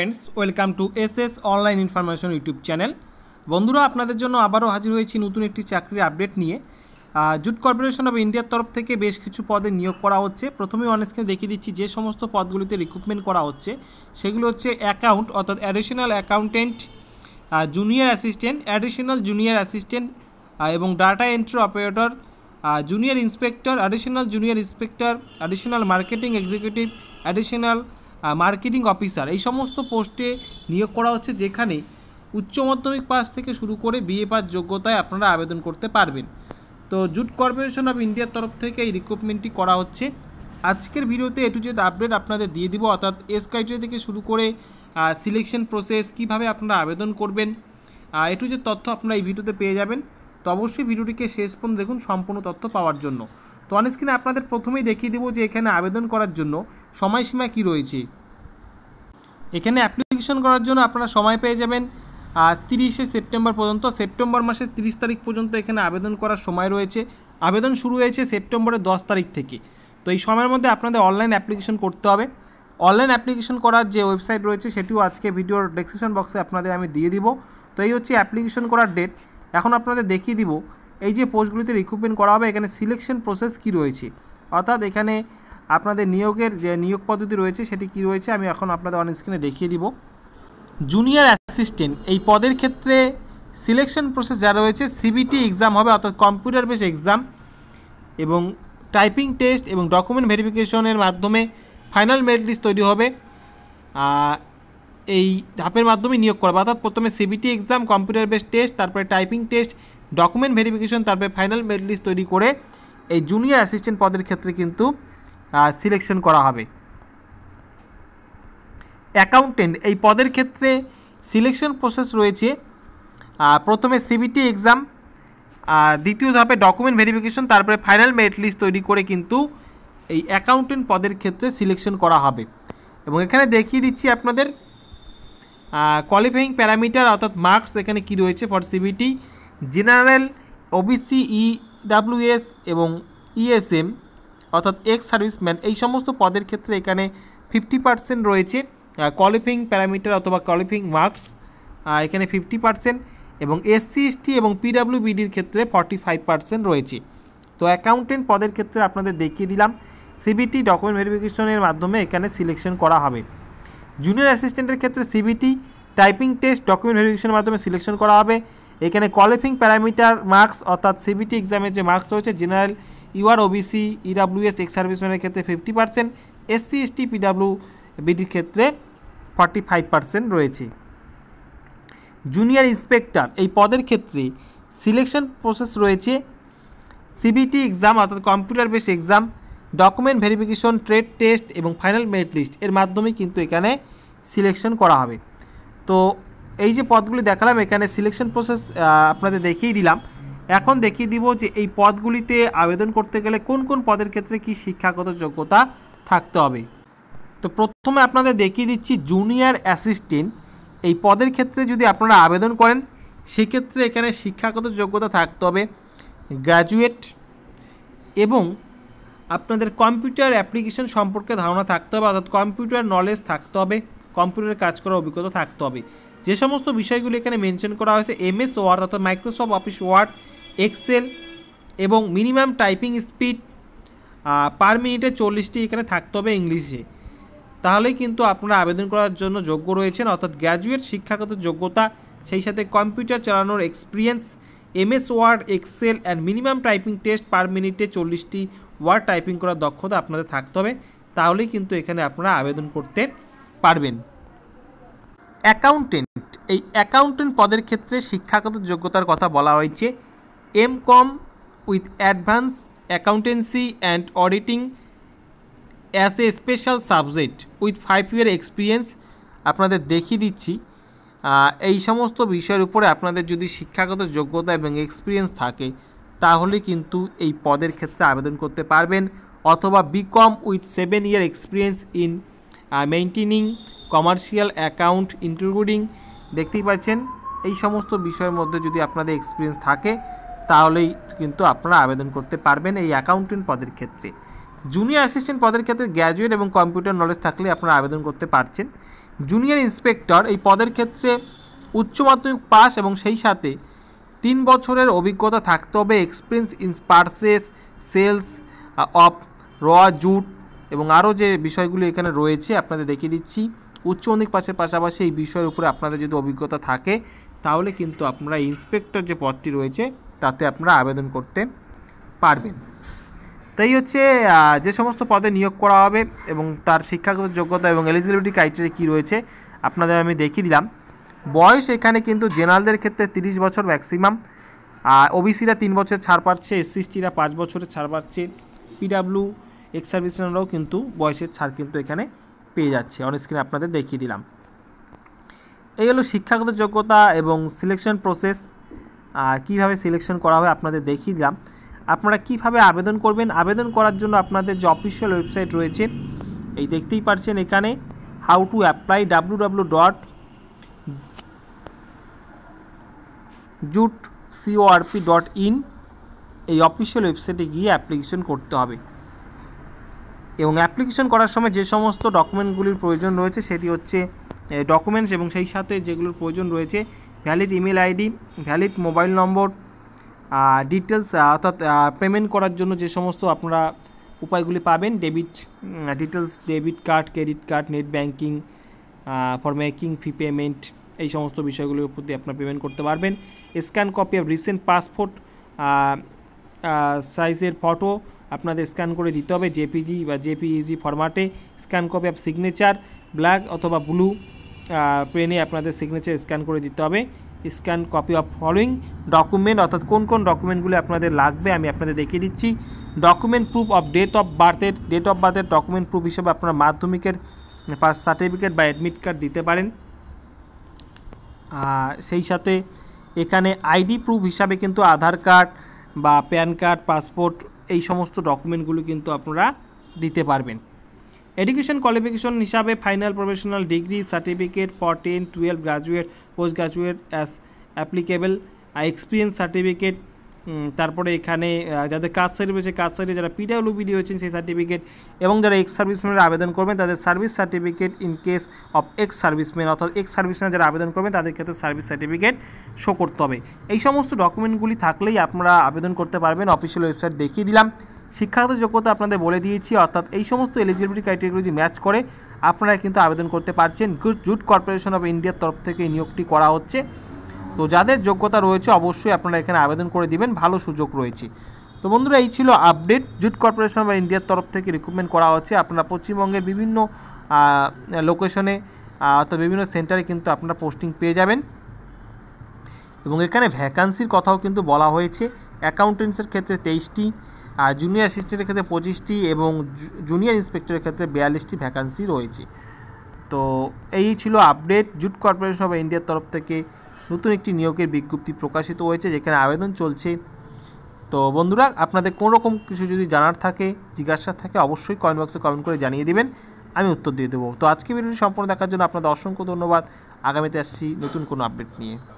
friends welcome to S S online information YouTube channel বন্ধুরা আপনাদের জন্য আবারও হাজির হয়েছি নতুন একটি চাকরির আপডেট নিয়ে জুট কর্পোরেশন অব ইন্ডিয়ার তরফ থেকে বেশ কিছু পদে নিয়োগ করা হচ্ছে প্রথমে অনেককে দেখিয়ে দিচ্ছি যে সমস্ত পদগুলিতে রিক্রুটমেন্ট করা হচ্ছে সেগুলো হচ্ছে অ্যাকাউন্ট অর্থাৎ additional accountant junior assistant additional junior assistant এবং data entry operator junior inspector additional junior inspector additional marketing executive additional marketing officer এই সমস্ত পোস্টে নিয়োগ করা হচ্ছে যেখানে উচ্চ মাধ্যমিক পাস থেকে শুরু করে বিএ পাস যোগ্যতায় আপনারা আবেদন করতে পারবেন তো জুট কর্পোরেশন অফ ইন্ডিয়ার তরফ থেকে এই রিক্রুটমেন্টটি করা হচ্ছে আজকের ভিডিওতে এ টু জেড আপডেট আপনাদের দিয়ে দিব অর্থাৎ এস ক্রাইটেরিয়া থেকে শুরু করে সিলেকশন প্রসেস কিভাবে আপনারা আবেদন করবেন এ টু জেড তথ্য আপনারা এই ভিডিওতে পেয়ে যাবেন তো অবশ্যই ভিডিওটিকে শেষ পর্যন্ত দেখুন সম্পূর্ণ তথ্য পাওয়ার জন্য তো অনেক স্ক্রিনে আপনাদের প্রথমেই দেখিয়ে দেবো যে এখানে আবেদন করার জন্য সময়সীমা কি রয়েছে এখানে অ্যাপ্লিকেশন করার জন্য আপনারা সময় পেয়ে যাবেন আর তিরিশে সেপ্টেম্বর পর্যন্ত সেপ্টেম্বর মাসের তিরিশ তারিখ পর্যন্ত এখানে আবেদন করার সময় রয়েছে আবেদন শুরু হয়েছে সেপ্টেম্বরের দশ তারিখ থেকে তো এই সময়ের মধ্যে আপনাদের অনলাইন অ্যাপ্লিকেশন করতে হবে অনলাইন অ্যাপ্লিকেশন করার যে ওয়েবসাইট রয়েছে সেটিও আজকে ভিডিওর ডেসক্রিপশন বক্সে আপনাদের আমি দিয়ে দিব তো এই হচ্ছে অ্যাপ্লিকেশন করার ডেট এখন আপনাদের দেখিয়ে দিব এই যে পোস্টগুলিতে রিক্রুটমেন্ট করা হবে এখানে সিলেকশন প্রসেস কি রয়েছে অর্থাৎ এখানে আপনাদের নিয়োগের যে নিয়োগ পদ্ধতি রয়েছে সেটি কি রয়েছে আমি এখন আপনাদের অন স্ক্রিনে দেখিয়ে দিব জুনিয়র অ্যাসিস্ট্যান্ট এই পদের ক্ষেত্রে সিলেকশন প্রসেস যা রয়েছে সিবিটি এক্সাম হবে অর্থাৎ কম্পিউটার বেস এক্সাম এবং টাইপিং টেস্ট এবং ডকুমেন্ট ভেরিফিকেশনের মাধ্যমে ফাইনাল মেরিট লিস্ট তৈরি হবে এই ধাপের মাধ্যমে নিয়োগ করা অর্থাৎ প্রথমে CBT exam computer base test তারপরে টাইপিং টেস্ট ডকুমেন্ট ভেরিফিকেশন তারপরে ফাইনাল মেরিট লিস্ট তৈরি করে এই জুনিয়র অ্যাসিস্ট্যান্ট পদের ক্ষেত্রে কিন্তু সিলেকশন করা হবে অ্যাকাউন্টেন্ট এই পদের ক্ষেত্রে সিলেকশন প্রসেস রয়েছে প্রথমে সিবিটি এক্সাম দ্বিতীয় ধাপে ডকুমেন্ট ভেরিফিকেশন তারপরে ফাইনাল মেরিট লিস্ট তৈরি করে কিন্তু এই অ্যাকাউন্টেন্ট পদের ক্ষেত্রে সিলেকশন করা হবে এবং এখানে দেখিয়ে দিচ্ছি আপনাদের কোয়ালিফাইং প্যারামিটার অর্থাৎ মার্কস এখানে কি রয়েছে for CBT general OBC EWS এবং ইএসএম e অর্থাৎ এক্স সার্ভিসম্যান এই সমস্ত পদের ক্ষেত্রে এখানে ফিফটি পার্সেন্ট রয়েছে কোয়ালিফিং প্যারামিটার অথবা কোয়ালিফিং মার্কস এখানে ফিফটি পার্সেন্ট এবং এসসি এসটি এবং পিডাব্লিউবিডির ক্ষেত্রে ফর্টি ফাইভ পার্সেন্ট রয়েছে তো অ্যাকাউন্টেন্ট পদের ক্ষেত্রে আপনাদের দেখিয়ে দিলাম সিবিটি ডকুমেন্ট ভেরিফিকেশনের মাধ্যমে এখানে সিলেকশন করা হবে জুনিয়র অ্যাসিস্ট্যান্টের ক্ষেত্রে সিবিটি টাইপিং টেস্ট ডকুমেন্ট ভেরিফিকেশনের মাধ্যমে সিলেকশন করা হবে এখানে কোয়ালিফিং প্যারামিটার মার্কস অর্থাৎ সিবিটি এক্সামের যে মার্কস রয়েছে general UR OBC EWS ex সার্ভিসম্যানের ক্ষেত্রে fifty percent SC ST PW বিডির ক্ষেত্রে ফর্টি ফাইভ পার্সেন্ট রয়েছে জুনিয়র ইন্সপেক্টর এই পদের ক্ষেত্রে সিলেকশন প্রসেস রয়েছে সিবিটি এক্সাম অর্থাৎ computer base exam document verification trade test এবং ফাইনাল মেরিট লিস্ট এর মাধ্যমে কিন্তু এখানে সিলেকশন করা হবে তো এই যে পদগুলি দেখালাম এখানে সিলেকশন প্রসেস আপনাদের দেখিয়েই দিলাম এখন দেখিয়ে দিব যে এই পদগুলিতে আবেদন করতে গেলে কোন কোন পদের ক্ষেত্রে কি শিক্ষাগত যোগ্যতা থাকতে হবে তো প্রথমে আপনাদের দেখিয়ে দিচ্ছি জুনিয়র অ্যাসিস্ট্যান্ট এই পদের ক্ষেত্রে যদি আপনারা আবেদন করেন সেক্ষেত্রে এখানে শিক্ষাগত যোগ্যতা থাকতে হবে গ্র্যাজুয়েট এবং আপনাদের কম্পিউটার অ্যাপ্লিকেশন সম্পর্কে ধারণা থাকতে হবে অর্থাৎ কম্পিউটার নলেজ থাকতে হবে কম্পিউটারে কাজ করার অভিজ্ঞতা থাকতে হবে যে সমস্ত বিষয়গুলি এখানে মেনশন করা হয়েছে এমএস ওয়ার্ড অর্থাৎ মাইক্রোসফট অফিস ওয়ার্ড এক্সেল এবং মিনিমাম টাইপিং স্পিড পার মিনিটে চল্লিশটি এখানে থাকতে হবে ইংলিশে তাহলেই কিন্তু আপনারা আবেদন করার জন্য যোগ্য রয়েছেন অর্থাৎ গ্র্যাজুয়েট শিক্ষাগত যোগ্যতা সেই সাথে কম্পিউটার চালানোর experience MS word excel and minimum typing test per মিনিটে চল্লিশটি ওয়ার্ড টাইপিং করার দক্ষতা আপনাদের থাকতে হবে তাহলেই কিন্তু এখানে আপনারা আবেদন করতে পারবেন অ্যাকাউন্টেন্ট এই অ্যাকাউন্টেন্ট পদের ক্ষেত্রে শিক্ষাগত যোগ্যতার কথা বলা হয়েছে M com with advance accountancy and auditing as a special subject with five year experience আপনাদের দেখিয়ে দিচ্ছি এই সমস্ত বিষয়ের উপরে আপনাদের যদি শিক্ষাগত যোগ্যতা এবং এক্সপিরিয়েন্স থাকে তাহলে কিন্তু এই পদের ক্ষেত্রে আবেদন করতে পারবেন অথবা BCom with seven year experience in maintaining commercial account including দেখতেই পাচ্ছেন এই সমস্ত বিষয়ের মধ্যে যদি আপনাদের এক্সপিরিয়েন্স থাকে তাহলেই কিন্তু আপনারা আবেদন করতে পারবেন এই অ্যাকাউন্টেন্ট পদের ক্ষেত্রে জুনিয়র অ্যাসিস্ট্যান্ট পদের ক্ষেত্রে গ্র্যাজুয়েট এবং কম্পিউটার নলেজ থাকলে আপনারা আবেদন করতে পারছেন জুনিয়র ইন্সপেক্টর এই পদের ক্ষেত্রে উচ্চ মাধ্যমিক পাস এবং সেই সাথে তিন বছরের অভিজ্ঞতা থাকতে হবে experience in purchase sales of raw jute এবং আরও যে বিষয়গুলি এখানে রয়েছে আপনাদের দেখিয়ে দিচ্ছি উচ্চ মাধ্যমিক পাশের পাশাপাশি এই বিষয়ের উপরে আপনাদের যদি অভিজ্ঞতা থাকে তাহলে কিন্তু আপনারা ইন্সপেক্টর যে পদটি রয়েছে তাতে আপনারা আবেদন করতে পারবেন তাই হচ্ছে যে সমস্ত পদে নিয়োগ করা হবে এবং তার শিক্ষাগত যোগ্যতা এবং এলিজিবিলিটি ক্রাইটেরিয়া কী রয়েছে আপনাদের আমি দেখিয়ে দিলাম বয়স এখানে কিন্তু জেনারেলদের ক্ষেত্রে 30 বছর ম্যাক্সিমাম ওবিসিরা তিন বছর ছাড় পাচ্ছে এসসিএসটিরা পাঁচ বছরের ছাড় পাচ্ছে পিডাব্লিউ এক্স সার্ভিসেরাও কিন্তু বয়সের ছাড় কিন্তু এখানে পেয়ে যাচ্ছে অন স্ক্রিনে আপনাদের দেখিয়ে দিলাম এই হলো শিক্ষাগত যোগ্যতা এবং সিলেকশন প্রসেস কিভাবে সিলেকশন করা হবে আপনাদের দেখিয়ে দিলাম আপনারা কিভাবে আবেদন করবেন আবেদন করার জন্য আপনাদের যে অফিসিয়াল ওয়েবসাইট রয়েছে এই দেখতেই পারছেন এখানে how to apply W W dot jute CORP dot in এই অফিসিয়াল ওয়েবসাইটে গিয়ে অ্যাপ্লিকেশন করতে হবে এবং অ্যাপ্লিকেশন করার সময় যে সমস্ত ডকুমেন্টগুলির প্রয়োজন রয়েছে সেটি হচ্ছে ডকুমেন্টস এবং সেই সাথে যেগুলোর প্রয়োজন রয়েছে valid email ID valid mobile number details অর্থাৎ পেমেন্ট uh, করার জন্য যে সমস্ত আপনারা উপায়গুলি পাবেন debit details debit card credit card net banking for making fee payment এই সমস্ত বিষয়গুলির প্রতি আপনারা পেমেন্ট করতে পারবেন scan copy of recent passport সাইজের ফটো আপনাদের স্ক্যান করে দিতে হবে জেপিজি বা জেপিইজি ফরম্যাটে scan copy of signature black অথবা ব্লু পেনে আপনাদের সিগনেচার স্ক্যান করে দিতে হবে scan copy of following document অর্থাৎ কোন কোন ডকুমেন্টগুলি আপনাদের লাগবে আমি আপনাদের দেখিয়ে দিচ্ছি document proof of date of বার্থের ডেট অফ বার্থের ডকুমেন্ট প্রুফ হিসেবে আপনারা মাধ্যমিকের পাস সার্টিফিকেট বা অ্যাডমিট কার্ড দিতে পারেন সেই সাথে এখানে আইডি প্রুফ হিসাবে কিন্তু আধার কার্ড বা প্যান কার্ড পাসপোর্ট এই সমস্ত ডকুমেন্টগুলো কিন্তু আপনারা দিতে পারবেন এডুকেশন কোয়ালিফিকেশন হিসাবে final professional degree certificate for ten twelve graduate post graduate as applicable experience certificate তারপরে এখানে যাদের কাজ সার্ভিস রয়েছে কাজ সার্ভিস যারা পিডাব্লিউবিডি হয়েছেন সেই সার্টিফিকেট এবং যারা এক্স সার্ভিসম্যানের আবেদন করবেন তাদের service certificate in case of ex serviceman অর্থাৎ এক্স সার্ভিসম্যান যারা আবেদন করবেন তাদের ক্ষেত্রে সার্ভিস সার্টিফিকেট শো করতে হবে এই সমস্ত ডকুমেন্টগুলি থাকলেই আপনারা আবেদন করতে পারবেন অফিসিয়াল ওয়েবসাইট দেখিয়ে দিলাম শিক্ষাগত যোগ্যতা আপনাদের বলে দিয়েছি অর্থাৎ এই সমস্ত এলিজিবিলিটি ক্রাইটেরিয়া যদি ম্যাচ করে আপনারা কিন্তু আবেদন করতে পারছেন জুট কর্পোরেশন অফ ইন্ডিয়ার তরফ থেকে এই নিয়োগটি করা হচ্ছে তো যাদের যোগ্যতা রয়েছে অবশ্যই আপনারা এখানে আবেদন করে দিবেন ভালো সুযোগ রয়েছে তো বন্ধুরা এই ছিল আপডেট জুট কর্পোরেশন বা ইন্ডিয়ার তরফ থেকে রিক্রুটমেন্ট করা হচ্ছে আপনারা পশ্চিমবঙ্গের বিভিন্ন লোকেশনে অর্থাৎ বিভিন্ন সেন্টারে কিন্তু আপনারা পোস্টিং পেয়ে যাবেন এবং এখানে ভ্যাকান্সির কথাও কিন্তু বলা হয়েছে অ্যাকাউন্টেন্সের ক্ষেত্রে তেইশটি আর জুনিয়র অ্যাসিস্ট্যান্টের ক্ষেত্রে পঁচিশটি এবং জুনিয়র ইন্সপেক্টরের ক্ষেত্রে বিয়াল্লিশটি ভ্যাকান্সি রয়েছে তো এই ছিল আপডেট জুট কর্পোরেশন অফ ইন্ডিয়ার তরফ থেকে নতুন একটি নিয়োগের বিজ্ঞপ্তি প্রকাশিত হয়েছে যেখানে আবেদন চলছে তো বন্ধুরা আপনাদের কোনো রকম কিছু যদি জানার থাকে জিজ্ঞাসা থাকে অবশ্যই কমেন্ট বক্সে কমেন্ট করে জানিয়ে দেবেন আমি উত্তর দিয়ে দেবো তো আজকে ভিডিওটি সম্পূর্ণ দেখার জন্য আপনাদের অসংখ্য ধন্যবাদ আগামীতে আসছি নতুন কোনো আপডেট নিয়ে